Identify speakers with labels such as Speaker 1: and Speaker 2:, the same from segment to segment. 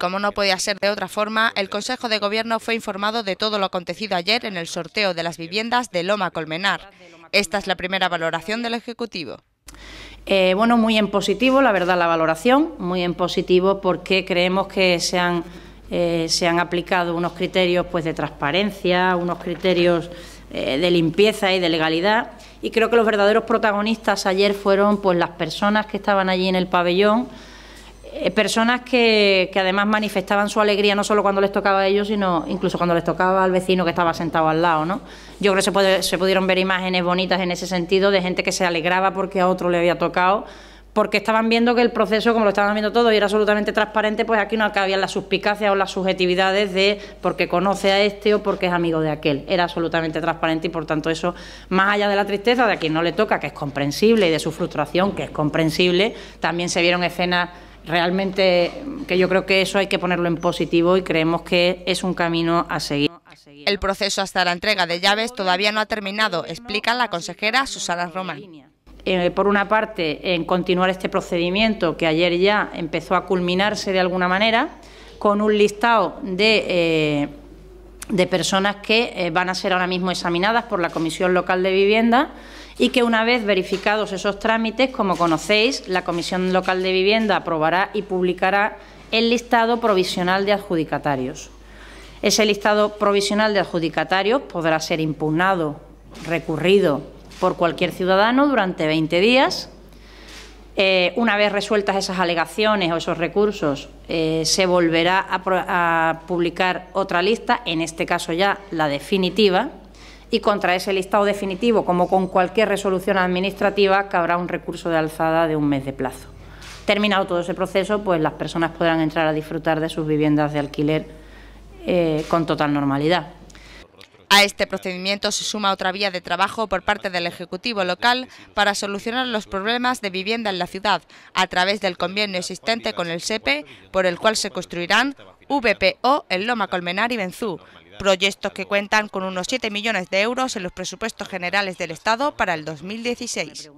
Speaker 1: Como no podía ser de otra forma, el Consejo de Gobierno fue informado de todo lo acontecido ayer en el sorteo de las viviendas de Loma Colmenar. Esta es la primera valoración del
Speaker 2: Ejecutivo. Eh, bueno, muy en positivo, la verdad, la valoración, muy en positivo porque creemos que se han, eh, se han aplicado unos criterios pues, de transparencia, unos criterios eh, de limpieza y de legalidad. Y creo que los verdaderos protagonistas ayer fueron pues, las personas que estaban allí en el pabellón eh, personas que, además manifestaban su alegría no solo cuando les tocaba a ellos, sino incluso cuando les tocaba al vecino que estaba sentado al lado, ¿no? Yo creo que se, puede, se pudieron ver imágenes bonitas en ese sentido de gente que se alegraba porque a otro le había tocado porque estaban viendo que el proceso, como lo estaban viendo todos, y era absolutamente transparente, pues aquí no cabían las suspicacias o las subjetividades de porque conoce a este o porque es amigo de aquel. Era absolutamente transparente y, por tanto, eso, más allá de la tristeza de a quien no le toca, que es comprensible, y de su frustración, que es comprensible, también se vieron escenas realmente que yo creo que eso hay que ponerlo en positivo y creemos que es un camino a seguir.
Speaker 1: El proceso hasta la entrega de llaves todavía no ha terminado, explica la consejera Susana Román.
Speaker 2: Eh, por una parte, en continuar este procedimiento que ayer ya empezó a culminarse de alguna manera, con un listado de, eh, personas que eh, van a ser ahora mismo examinadas por la Comisión Local de Vivienda y que una vez verificados esos trámites, como conocéis, la Comisión Local de Vivienda aprobará y publicará el listado provisional de adjudicatarios. Ese listado provisional de adjudicatarios podrá ser impugnado, recurrido por cualquier ciudadano durante 20 días. Eh, una vez resueltas esas alegaciones o esos recursos, eh, se volverá a publicar otra lista, en este caso ya la definitiva, y contra ese listado definitivo, como con cualquier resolución administrativa, cabrá un recurso de alzada de un mes de plazo. Terminado todo ese proceso, pues las personas podrán entrar a disfrutar de sus viviendas de alquiler eh, con total normalidad.
Speaker 1: A este procedimiento se suma otra vía de trabajo por parte del Ejecutivo local para solucionar los problemas de vivienda en la ciudad, a través del convenio existente con el SEPE, e, por el cual se construirán VPO El Loma Colmenar y Benzú, proyectos que cuentan con unos 7 millones de euros en los presupuestos generales del Estado para el 2016.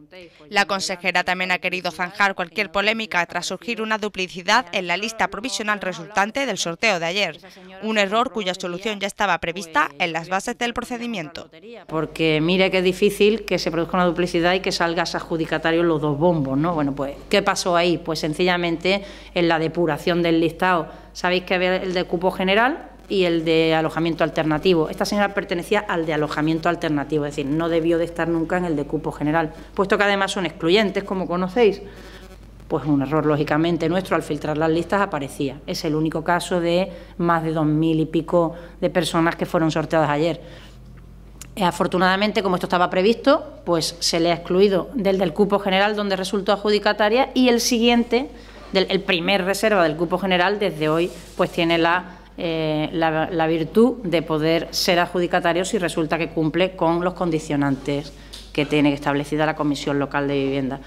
Speaker 1: La consejera también ha querido zanjar cualquier polémica tras surgir una duplicidad en la lista provisional resultante del sorteo de ayer, un error cuya solución ya estaba prevista en las bases del procedimiento.
Speaker 2: Porque mire que es difícil que se produzca una duplicidad y que salgas adjudicatarios los dos bombos, ¿no? Bueno, pues ¿qué pasó ahí? Pues sencillamente en la depuración del listado Sabéis que había el de cupo general y el de alojamiento alternativo. Esta señora pertenecía al de alojamiento alternativo, es decir, no debió de estar nunca en el de cupo general, puesto que además son excluyentes, como conocéis. Pues un error, lógicamente, nuestro al filtrar las listas aparecía. Es el único caso de más de dos mil y pico de personas que fueron sorteadas ayer. Eh, afortunadamente, como esto estaba previsto, pues se le ha excluido del del cupo general donde resultó adjudicataria y el siguiente el primer reserva del Grupo general, desde hoy pues tiene la eh, la, la, virtud de poder ser adjudicatario si resulta que cumple con los condicionantes que tiene establecida la Comisión Local de Vivienda.